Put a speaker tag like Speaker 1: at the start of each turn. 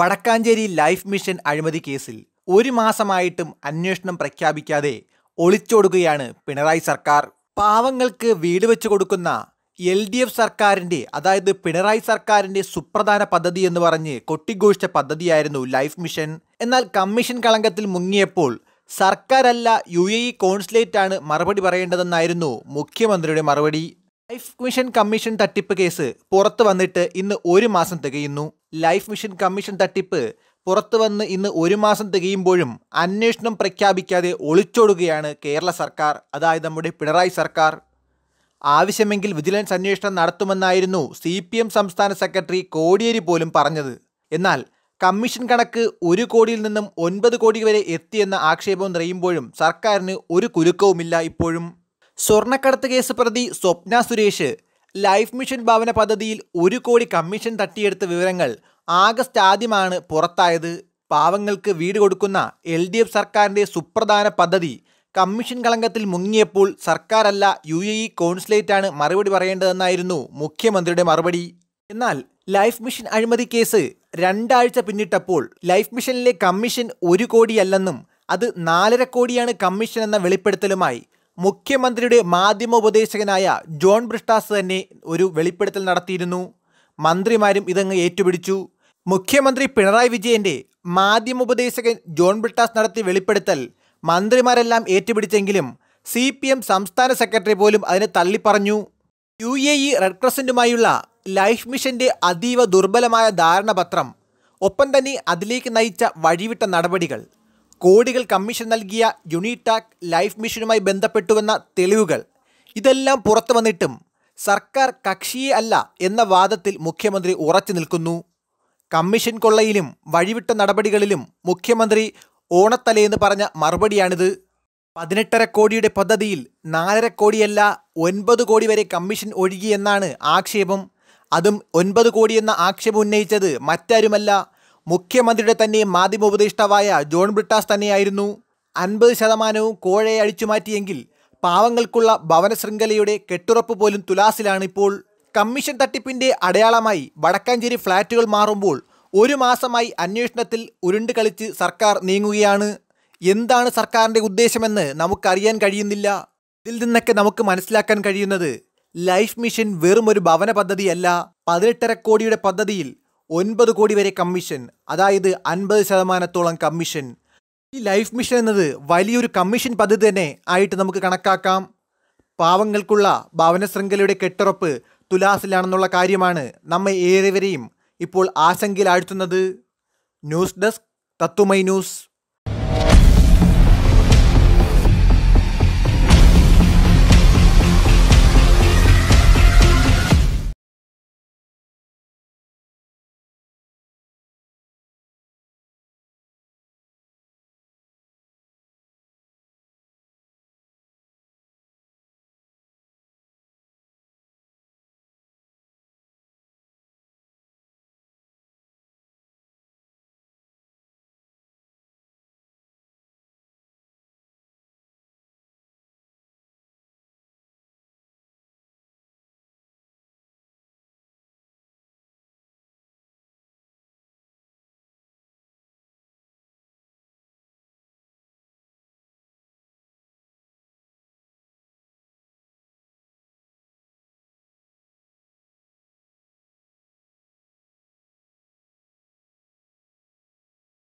Speaker 1: Vadakkanchery life mission അഴിമതി കേസിൽ ഒരു മാസമായിട്ടും അന്വേഷണം പ്രഖ്യാപിക്കാതെ ഒളിച്ചോടുകയാണ് പിണറായി സർക്കാർ പാവങ്ങൾക്ക് വീട് വെച്ചു കൊടുക്കുന്ന എൽ ഡി എഫ് സർക്കാരിൻ്റെ അതായത് പിണറായി സർക്കാരിൻ്റെ സുപ്രധാന പദ്ധതി എന്ന് പറഞ്ഞ് കൊട്ടിഘോഷിച്ച പദ്ധതിയായിരുന്നു ലൈഫ് മിഷൻ എന്നാൽ കമ്മീഷൻ കളങ്കത്തിൽ മുങ്ങിയപ്പോൾ സർക്കാരല്ല യു എ ഇ കോൺസുലേറ്റാണ് മറുപടി പറയേണ്ടതെന്നായിരുന്നു മുഖ്യമന്ത്രിയുടെ മറുപടി ലൈഫ് മിഷൻ കമ്മീഷൻ തട്ടിപ്പ് കേസ് പുറത്തു വന്നിട്ട് ഇന്ന് ഒരു മാസം തികയുന്നു ലൈഫ് മിഷൻ കമ്മീഷൻ തട്ടിപ്പ് പുറത്തു വന്ന് ഇന്ന് ഒരു മാസം തികയുമ്പോഴും അന്വേഷണം പ്രഖ്യാപിക്കാതെ ഒളിച്ചോടുകയാണ് കേരള സർക്കാർ അതായത് നമ്മുടെ പിണറായി സർക്കാർ ആവശ്യമെങ്കിൽ വിജിലൻസ് അന്വേഷണം നടത്തുമെന്നായിരുന്നു സി പി എം സംസ്ഥാന സെക്രട്ടറി കോടിയേരി പോലും പറഞ്ഞത് എന്നാൽ കമ്മീഷൻ കണക്ക് ഒരു കോടിയിൽ നിന്നും ഒൻപത് കോടി വരെ എത്തിയെന്ന ആക്ഷേപം നിറയുമ്പോഴും സർക്കാരിന് ഒരു കുലുക്കവുമില്ല ഇപ്പോഴും സ്വർണ്ണക്കടത്ത് കേസ് പ്രതി സ്വപ്ന സുരേഷ് ലൈഫ് മിഷൻ ഭവന പദ്ധതിയിൽ ഒരു കോടി കമ്മീഷൻ തട്ടിയെടുത്ത വിവരങ്ങൾ ആഗസ്റ്റ് ആദ്യമാണ് പുറത്തായത് പാവങ്ങൾക്ക് വീട് കൊടുക്കുന്ന എൽ ഡി എഫ് സർക്കാരിൻ്റെ സുപ്രധാന പദ്ധതി കമ്മീഷൻ കളങ്കത്തിൽ മുങ്ങിയപ്പോൾ സർക്കാരല്ല യു എ ഇ കോൺസുലേറ്റാണ് മറുപടി പറയേണ്ടതെന്നായിരുന്നു മുഖ്യമന്ത്രിയുടെ മറുപടി എന്നാൽ ലൈഫ് മിഷൻ അഴിമതി കേസ് രണ്ടാഴ്ച പിന്നിട്ടപ്പോൾ ലൈഫ് മിഷനിലെ കമ്മീഷൻ ഒരു കോടിയല്ലെന്നും അത് നാലര കോടിയാണ് കമ്മീഷൻ എന്ന വെളിപ്പെടുത്തലുമായി മുഖ്യമന്ത്രിയുടെ മാധ്യമ ഉപദേശകനായ ജോൺ ബ്രിഷ്ടാസ് തന്നെ ഒരു വെളിപ്പെടുത്തൽ നടത്തിയിരുന്നു മന്ത്രിമാരും ഇതങ്ങ് ഏറ്റുപിടിച്ചു മുഖ്യമന്ത്രി പിണറായി വിജയന്റെ മാധ്യമോപദേശകൻ ജോൺ ബ്രിട്ടാസ് നടത്തിയ വെളിപ്പെടുത്തൽ മന്ത്രിമാരെല്ലാം ഏറ്റുപിടിച്ചെങ്കിലും സി പി എം സംസ്ഥാന സെക്രട്ടറി പോലും അതിനെ തള്ളിപ്പറഞ്ഞു യു എ ഇ റെഡ് ക്രസൻറ്റുമായുള്ള ലൈഫ് മിഷന്റെ അതീവ ദുർബലമായ ധാരണപത്രം ഒപ്പം തന്നെ അതിലേക്ക് നയിച്ച വഴിവിട്ട നടപടികൾ കോടികൾ കമ്മീഷൻ നൽകിയ യുണിടാക് ലൈഫ് മിഷനുമായി ബന്ധപ്പെട്ടുവെന്ന തെളിവുകൾ ഇതെല്ലാം പുറത്തു വന്നിട്ടും സർക്കാർ കക്ഷിയെ അല്ല എന്ന വാദത്തിൽ മുഖ്യമന്ത്രി ഉറച്ചു നിൽക്കുന്നു കമ്മീഷൻ കൊള്ളയിലും വഴിവിട്ട നടപടികളിലും മുഖ്യമന്ത്രി ഓണത്തലയെന്ന് പറഞ്ഞ മറുപടിയാണിത് പതിനെട്ടര കോടിയുടെ പദ്ധതിയിൽ നാലര കോടിയല്ല ഒൻപത് കോടി വരെ കമ്മീഷൻ ഒഴുകിയെന്നാണ് ആക്ഷേപം അതും ഒൻപത് കോടിയെന്ന ആക്ഷേപം ഉന്നയിച്ചത് മറ്റാരുമല്ല മുഖ്യമന്ത്രിയുടെ തന്നെ മാധ്യമ ഉപദേഷ്ടാവായ ജോൺ ബ്രിട്ടാസ് തന്നെയായിരുന്നു അൻപത് ശതമാനവും കോഴയെ അഴിച്ചുമാറ്റിയെങ്കിൽ പാവങ്ങൾക്കുള്ള ഭവന ശൃംഖലയുടെ കെട്ടുറപ്പ് പോലും തുലാസിലാണിപ്പോൾ കമ്മീഷൻ തട്ടിപ്പിന്റെ അടയാളമായി വടക്കാഞ്ചേരി ഫ്ളാറ്റുകൾ മാറുമ്പോൾ ഒരു മാസമായി അന്വേഷണത്തിൽ ഉരുണ്ട് കളിച്ച് സർക്കാർ നീങ്ങുകയാണ് എന്താണ് സർക്കാരിൻ്റെ ഉദ്ദേശമെന്ന് നമുക്കറിയാൻ കഴിയുന്നില്ല ഇതിൽ നിന്നൊക്കെ നമുക്ക് മനസ്സിലാക്കാൻ കഴിയുന്നത് ലൈഫ് മിഷൻ വെറും ഒരു ഭവന പദ്ധതിയല്ല പതിനെട്ടര കോടിയുടെ പദ്ധതിയിൽ ഒൻപത് കോടി വരെ കമ്മീഷൻ അതായത് അൻപത് ശതമാനത്തോളം കമ്മീഷൻ ഈ ലൈഫ് മിഷൻ എന്നത് വലിയൊരു കമ്മീഷൻ പദ്ധതി തന്നെ ആയിട്ട് നമുക്ക് കണക്കാക്കാം പാവങ്ങൾക്കുള്ള ഭവന ശൃംഖലയുടെ കെട്ടുറപ്പ് തുലാസിലാണെന്നുള്ള കാര്യമാണ് നമ്മെ ഏറെവരെയും ഇപ്പോൾ ആശങ്കയിലാഴ്ത്തുന്നത് ന്യൂസ് ഡെസ്ക് തത്തുമൈ ന്യൂസ്